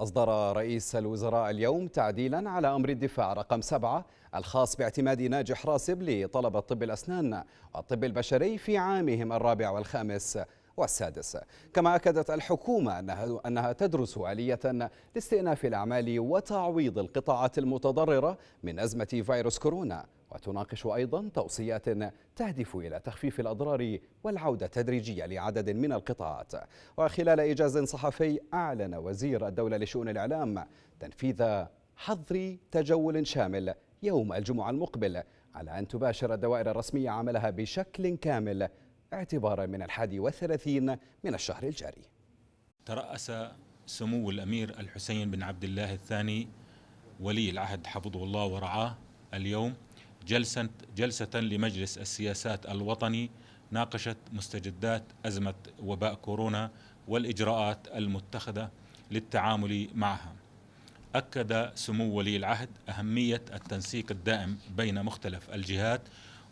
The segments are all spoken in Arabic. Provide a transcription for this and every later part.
أصدر رئيس الوزراء اليوم تعديلا على أمر الدفاع رقم سبعة الخاص باعتماد ناجح راسب لطلبة طب الأسنان والطب البشري في عامهم الرابع والخامس والسادس كما أكدت الحكومة أنها, أنها تدرس آلية لاستئناف الأعمال وتعويض القطاعات المتضررة من أزمة فيروس كورونا وتناقش أيضا توصيات تهدف إلى تخفيف الأضرار والعودة التدريجية لعدد من القطاعات وخلال إجاز صحفي أعلن وزير الدولة لشؤون الإعلام تنفيذ حظر تجول شامل يوم الجمعة المقبل على أن تباشر الدوائر الرسمية عملها بشكل كامل اعتبارا من الحادي والثلاثين من الشهر الجاري ترأس سمو الأمير الحسين بن عبد الله الثاني ولي العهد حفظه الله ورعاه اليوم جلسة, جلسة لمجلس السياسات الوطني ناقشت مستجدات أزمة وباء كورونا والإجراءات المتخذة للتعامل معها أكد سمو ولي العهد أهمية التنسيق الدائم بين مختلف الجهات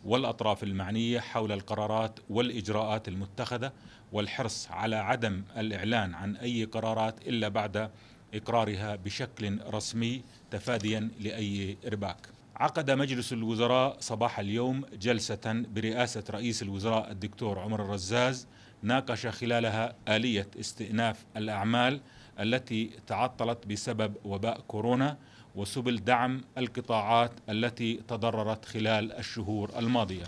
والأطراف المعنية حول القرارات والإجراءات المتخذة والحرص على عدم الإعلان عن أي قرارات إلا بعد إقرارها بشكل رسمي تفاديا لأي إرباك عقد مجلس الوزراء صباح اليوم جلسة برئاسة رئيس الوزراء الدكتور عمر الرزاز ناقش خلالها آلية استئناف الأعمال التي تعطلت بسبب وباء كورونا وسبل دعم القطاعات التي تضررت خلال الشهور الماضية.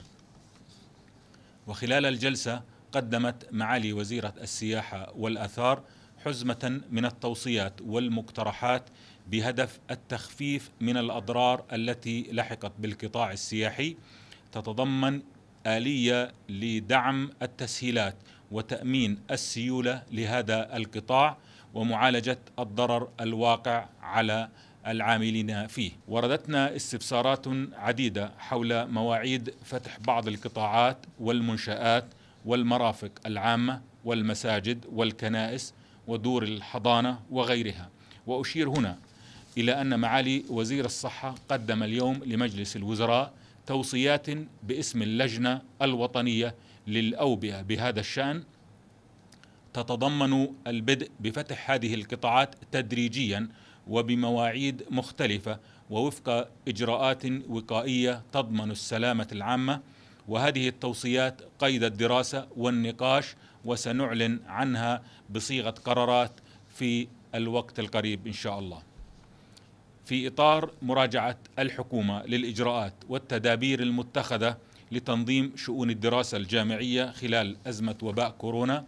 وخلال الجلسة قدمت معالي وزيرة السياحة والآثار حزمة من التوصيات والمقترحات بهدف التخفيف من الأضرار التي لحقت بالقطاع السياحي تتضمن آلية لدعم التسهيلات وتأمين السيولة لهذا القطاع ومعالجة الضرر الواقع على العاملين فيه وردتنا استفسارات عديدة حول مواعيد فتح بعض القطاعات والمنشآت والمرافق العامة والمساجد والكنائس ودور الحضانة وغيرها وأشير هنا إلى أن معالي وزير الصحة قدم اليوم لمجلس الوزراء توصيات باسم اللجنة الوطنية للأوبئة بهذا الشأن تتضمن البدء بفتح هذه القطاعات تدريجيا وبمواعيد مختلفة ووفق إجراءات وقائية تضمن السلامة العامة وهذه التوصيات قيد الدراسة والنقاش وسنعلن عنها بصيغة قرارات في الوقت القريب إن شاء الله في إطار مراجعة الحكومة للإجراءات والتدابير المتخذة لتنظيم شؤون الدراسة الجامعية خلال أزمة وباء كورونا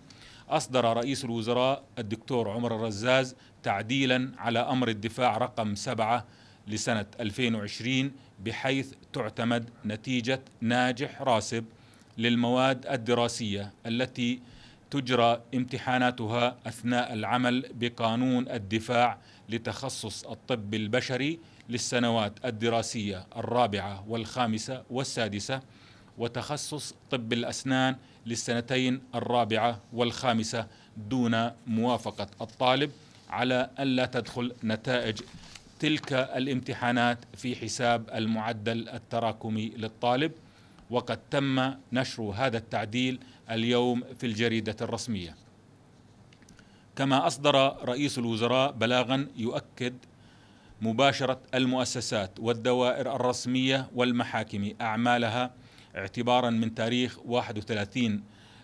أصدر رئيس الوزراء الدكتور عمر الرزاز تعديلا على أمر الدفاع رقم 7 لسنة 2020 بحيث تعتمد نتيجة ناجح راسب للمواد الدراسية التي تجرى امتحاناتها اثناء العمل بقانون الدفاع لتخصص الطب البشري للسنوات الدراسيه الرابعه والخامسه والسادسه وتخصص طب الاسنان للسنتين الرابعه والخامسه دون موافقه الطالب على الا تدخل نتائج تلك الامتحانات في حساب المعدل التراكمي للطالب وقد تم نشر هذا التعديل اليوم في الجريدة الرسمية كما أصدر رئيس الوزراء بلاغا يؤكد مباشرة المؤسسات والدوائر الرسمية والمحاكم أعمالها اعتبارا من تاريخ 31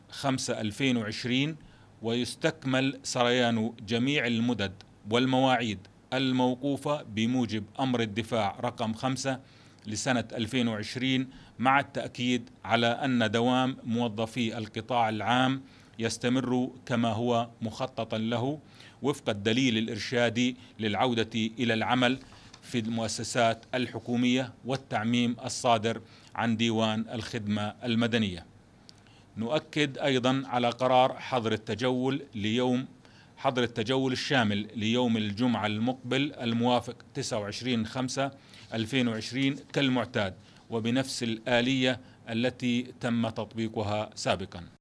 5 2020 ويستكمل سريان جميع المدد والمواعيد الموقوفة بموجب أمر الدفاع رقم 5 لسنة 2020 مع التأكيد على أن دوام موظفي القطاع العام يستمر كما هو مخططا له وفق الدليل الإرشادي للعودة إلى العمل في المؤسسات الحكومية والتعميم الصادر عن ديوان الخدمة المدنية نؤكد أيضا على قرار حظر التجول ليوم حظر التجول الشامل ليوم الجمعة المقبل الموافق 29 5 2020 كالمعتاد وبنفس الآلية التي تم تطبيقها سابقاً